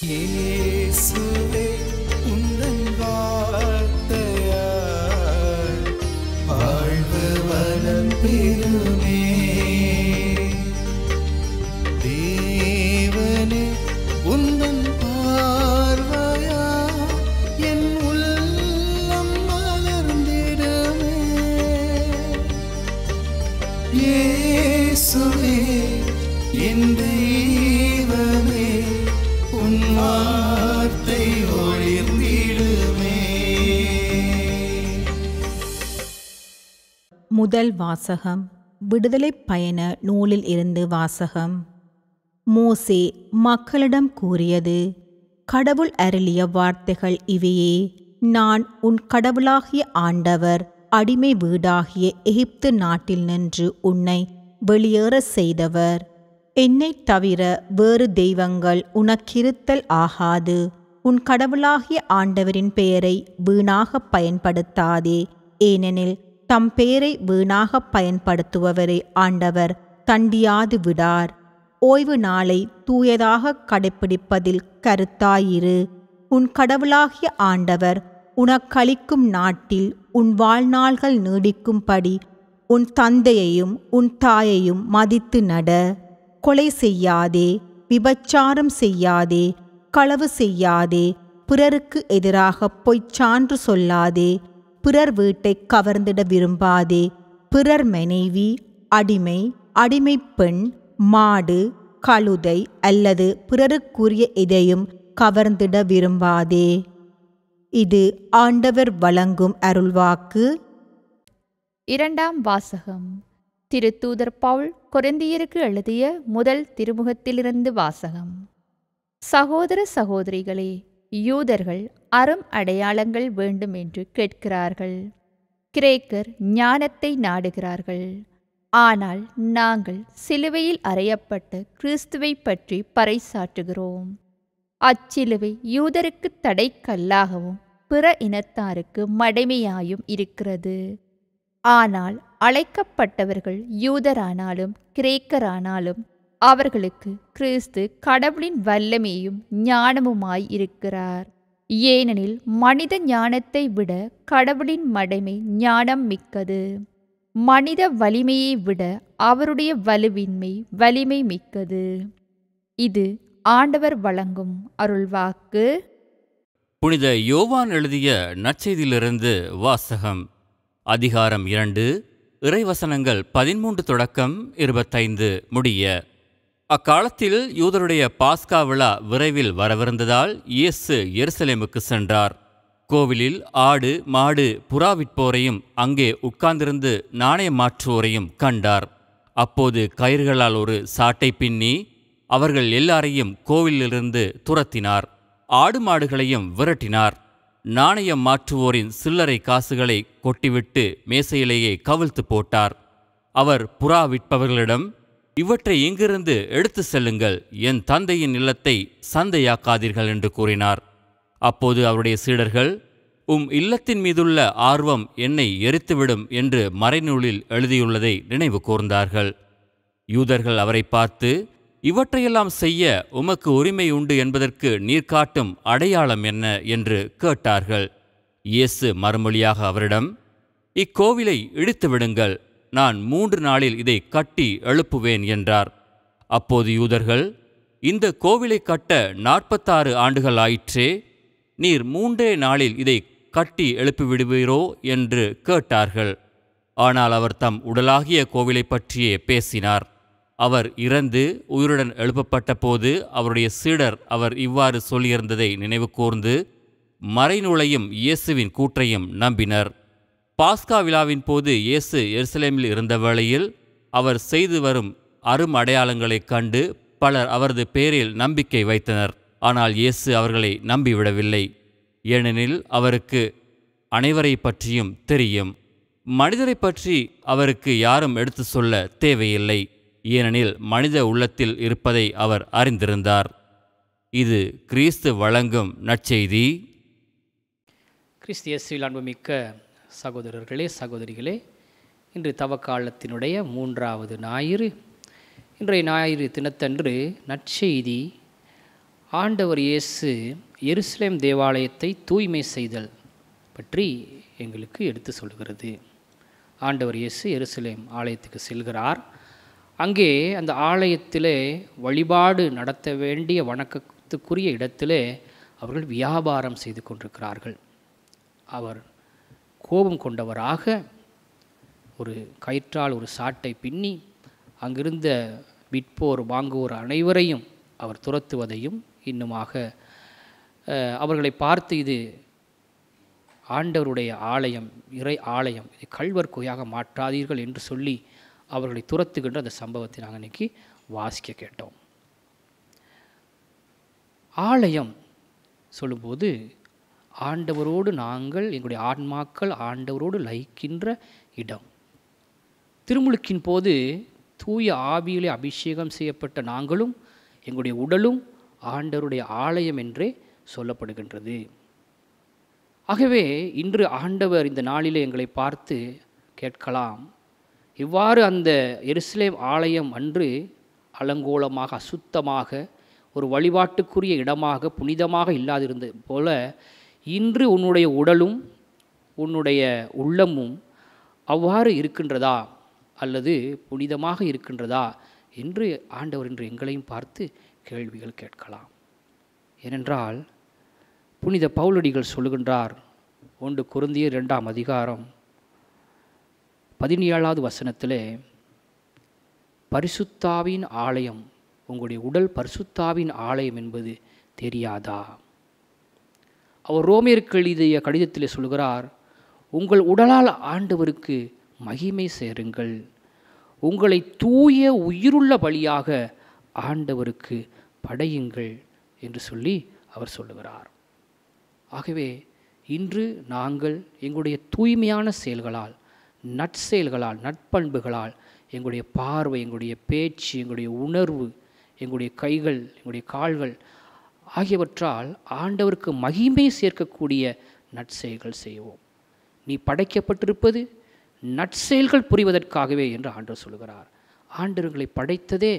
Yeah. முதல் வாசகம் விடுதலை பயண நூலில் இருந்து வாசகம் மோசே மக்களிடம் கூறியது கடவுள் அருளிய வார்த்தைகள் இவையே நான் உன் கடவுளாகிய ஆண்டவர் அடிமை வீடாகிய எகிப்து நாட்டில் நின்று உன்னை வெளியேற செய்தவர் என்னை தவிர வேறு தெய்வங்கள் உனக்கிருத்தல் ஆகாது உன் கடவுளாகிய ஆண்டவரின் பெயரை வீணாக பயன்படுத்தாதே ஏனெனில் தம் பேரை வீணாக பயன்படுத்துபவரை ஆண்டவர் தண்டியாது விடார் ஓய்வு நாளை தூயதாக கடைப்பிடிப்பதில் கருத்தாயிரு உன் கடவுளாகிய ஆண்டவர் உனக்களிக்கும் நாட்டில் உன் வாழ்நாள்கள் நீடிக்கும்படி உன் தந்தையையும் உன் தாயையும் மதித்து நட கொலை செய்யாதே விபச்சாரம் செய்யாதே களவு செய்யாதே பிறருக்கு எதிராக பொய்ச்சான்று சொல்லாதே பிறர் வீட்டை கவர்ந்திட விரும்பாதே பிறர் மனைவி அடிமை அடிமை பெண் மாடு கழுதை அல்லது பிறருக்குரிய இதையும் கவர்ந்திட விரும்பாதே இது ஆண்டவர் வழங்கும் அருள்வாக்கு இரண்டாம் வாசகம் திரு தூதர் பவுல் குறைந்தியருக்கு எழுதிய முதல் திருமுகத்திலிருந்து வாசகம் சகோதர சகோதரிகளே யூதர்கள் அறம் அடையாளங்கள் வேண்டும் என்று கேட்கிறார்கள் கிரேக்கர் ஞானத்தை நாடுகிறார்கள் ஆனால் நாங்கள் சிலுவையில் அறையப்பட்ட கிறிஸ்துவை பற்றி பறைசாற்றுகிறோம் அச்சிலுவை யூதருக்கு தடை கல்லாகவும் பிற இனத்தாருக்கு மடைமையாயும் இருக்கிறது ஆனால் அழைக்கப்பட்டவர்கள் யூதரானாலும் கிரேக்கரானாலும் அவர்களுக்கு கிறிஸ்து கடவுளின் வல்லமையும் ஞானமுமாய் இருக்கிறார் ஏனெனில் மனித ஞானத்தை விட கடவுளின் மடைமை ஞானம் மிக்கது மனித வலிமையை விட அவருடைய வலுவின்மை வலிமை மிக்கது இது ஆண்டவர் வழங்கும் அருள்வாக்கு புனித யோவான் எழுதிய நற்செய்தியிலிருந்து வாசகம் அதிகாரம் இரண்டு இறைவசனங்கள் பதிமூன்று தொடக்கம் இருபத்தைந்து முடிய அக்காலத்தில் யூதருடைய பாஸ்கா விழா விரைவில் வரவிருந்ததால் இயேசு எருசலேமுக்கு சென்றார் கோவிலில் ஆடு மாடு புறாவிற்போரையும் அங்கே உட்கார்ந்திருந்து நாணயம் மாற்றுவோரையும் கண்டார் அப்போது கயிர்களால் ஒரு சாட்டை பின்னி அவர்கள் எல்லாரையும் கோவிலிலிருந்து துரத்தினார் ஆடு மாடுகளையும் விரட்டினார் நாணயம் மாற்றுவோரின் சில்லறை காசுகளை கொட்டிவிட்டு மேசையிலேயே கவிழ்த்து போட்டார் அவர் புறா விற்பவர்களிடம் இவற்றை இங்கிருந்து எடுத்து செல்லுங்கள் என் தந்தையின் இல்லத்தை சந்தையாக்காதீர்கள் என்று கூறினார் அப்போது அவருடைய சீடர்கள் உம் இல்லத்தின் மீதுள்ள ஆர்வம் என்னை எரித்துவிடும் என்று மறைநூலில் எழுதியுள்ளதை நினைவு கூர்ந்தார்கள் யூதர்கள் அவரை பார்த்து இவற்றையெல்லாம் செய்ய உமக்கு உரிமை உண்டு என்பதற்கு நீர் காட்டும் அடையாளம் என்ன என்று கேட்டார்கள் இயேசு மறுமொழியாக அவரிடம் இக்கோவிலை இடித்து விடுங்கள் நான் மூன்று நாளில் இதை கட்டி எழுப்புவேன் என்றார் அப்போது யூதர்கள் இந்த கோவிலை கட்ட நாற்பத்தாறு ஆண்டுகள் ஆயிற்றே நீர் மூன்றே நாளில் இதை கட்டி எழுப்பிவிடுவீரோ என்று கேட்டார்கள் ஆனால் அவர் தம் உடலாகிய கோவிலை பற்றியே பேசினார் அவர் இறந்து உயிருடன் எழுப்பப்பட்ட போது அவருடைய சீடர் அவர் இவ்வாறு சொல்லியிருந்ததை நினைவு கூர்ந்து மறைநூலையும் இயேசுவின் கூற்றையும் நம்பினர் பாஸ்கா விழாவின் போது இயேசு எருசலேமில் இருந்த வேளையில் அவர் செய்து வரும் அரும் அடையாளங்களைக் கண்டு பலர் அவரது பேரில் நம்பிக்கை வைத்தனர் ஆனால் இயேசு அவர்களை நம்பிவிடவில்லை ஏனெனில் அவருக்கு அனைவரை பற்றியும் தெரியும் மனிதரை பற்றி அவருக்கு யாரும் எடுத்து சொல்ல தேவையில்லை ஏனெனில் மனித உள்ளத்தில் இருப்பதை அவர் அறிந்திருந்தார் இது கிறிஸ்து வழங்கும் நற்செய்தி கிறிஸ்தியஸில் அன்புமிக்க சகோதரர்களே சகோதரிகளே இன்று தவக்காலத்தினுடைய மூன்றாவது ஞாயிறு இன்றைய ஞாயிறு தினத்தன்று நற்செய்தி ஆண்டவர் இயேசு எருசலேம் தேவாலயத்தை தூய்மை செய்தல் பற்றி எங்களுக்கு எடுத்து சொல்கிறது ஆண்டவர் இயேசு எருசலேம் ஆலயத்துக்கு செல்கிறார் அங்கே அந்த ஆலயத்திலே வழிபாடு நடத்த வேண்டிய வணக்கத்துக்குரிய இடத்திலே அவர்கள் வியாபாரம் செய்து கொண்டிருக்கிறார்கள் அவர் கோபம் கொண்டவராக ஒரு கயிற்றால் ஒரு சாட்டை பின்னி அங்கிருந்த விற்போர் வாங்குவோர் அனைவரையும் அவர் துரத்துவதையும் இன்னுமாக அவர்களை பார்த்து இது ஆண்டவருடைய ஆலயம் இறை ஆலயம் இதை கல்வர் மாற்றாதீர்கள் என்று சொல்லி அவர்களை துரத்துகின்ற அந்த சம்பவத்தை நாங்கள் இன்றைக்கி வாசிக்க கேட்டோம் ஆலயம் சொல்லும்போது ஆண்டவரோடு நாங்கள் எங்களுடைய ஆன்மாக்கள் ஆண்டவரோடு லயிக்கின்ற இடம் திருமுழுக்கின் போது தூய ஆவியிலே அபிஷேகம் செய்யப்பட்ட நாங்களும் எங்களுடைய உடலும் ஆண்டவருடைய ஆலயம் என்றே சொல்லப்படுகின்றது ஆகவே இன்று ஆண்டவர் இந்த நாளிலே எங்களை பார்த்து கேட்கலாம் இவ்வாறு அந்த எருசலேம் ஆலயம் அன்று அலங்கோலமாக அசுத்தமாக ஒரு வழிபாட்டுக்குரிய இடமாக புனிதமாக இல்லாதிருந்த போல இன்று உன்னுடைய உடலும் உன்னுடைய உள்ளமும் அவ்வாறு இருக்கின்றதா அல்லது புனிதமாக இருக்கின்றதா என்று ஆண்டவர் என்று எங்களையும் பார்த்து கேள்விகள் கேட்கலாம் ஏனென்றால் புனித பவுலடிகள் சொல்லுகின்றார் ஒன்று குருந்திய ரெண்டாம் அதிகாரம் பதினேழாவது வசனத்திலே பரிசுத்தாவின் ஆலயம் உங்களுடைய உடல் பரிசுத்தாவின் ஆலயம் என்பது தெரியாதா அவர் ரோமியருக்கு எழுதிய கடிதத்தில் சொல்கிறார் உங்கள் உடலால் ஆண்டவருக்கு மகிமை சேருங்கள் உங்களை தூய உயிருள்ள பலியாக ஆண்டவருக்கு படையுங்கள் என்று சொல்லி அவர் சொல்லுகிறார் ஆகவே இன்று நாங்கள் எங்களுடைய தூய்மையான செயல்களால் நற்செயல்களால் நட்பண்புகளால் எங்களுடைய பார்வை எங்களுடைய பேச்சு எங்களுடைய உணர்வு எங்களுடைய கைகள் எங்களுடைய கால்கள் ஆகியவற்றால் ஆண்டவருக்கு மகிமை சேர்க்கக்கூடிய நற்செயல்கள் செய்வோம் நீ படைக்கப்பட்டிருப்பது நற்செயல்கள் புரிவதற்காகவே என்று ஆண்டவர் சொல்கிறார் ஆண்டவர்களை படைத்ததே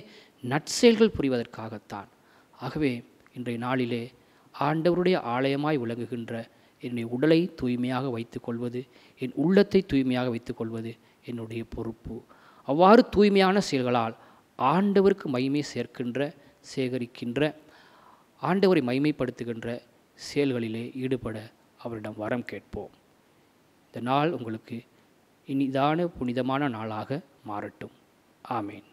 நற்செயல்கள் புரிவதற்காகத்தான் ஆகவே இன்றைய நாளிலே ஆண்டவருடைய ஆலயமாய் விளங்குகின்ற என்னுடைய உடலை தூய்மையாக வைத்துக்கொள்வது என் உள்ளத்தை தூய்மையாக வைத்துக்கொள்வது என்னுடைய பொறுப்பு அவ்வாறு தூய்மையான செயல்களால் ஆண்டவருக்கு மகிமை சேர்க்கின்ற சேகரிக்கின்ற ஆண்டவரை மைமைப்படுத்துகின்ற செயல்களிலே ஈடுபட அவரிடம் வரம் கேட்போம் இந்த நாள் உங்களுக்கு இனிதான புனிதமான நாளாக மாறட்டும் ஆமேன்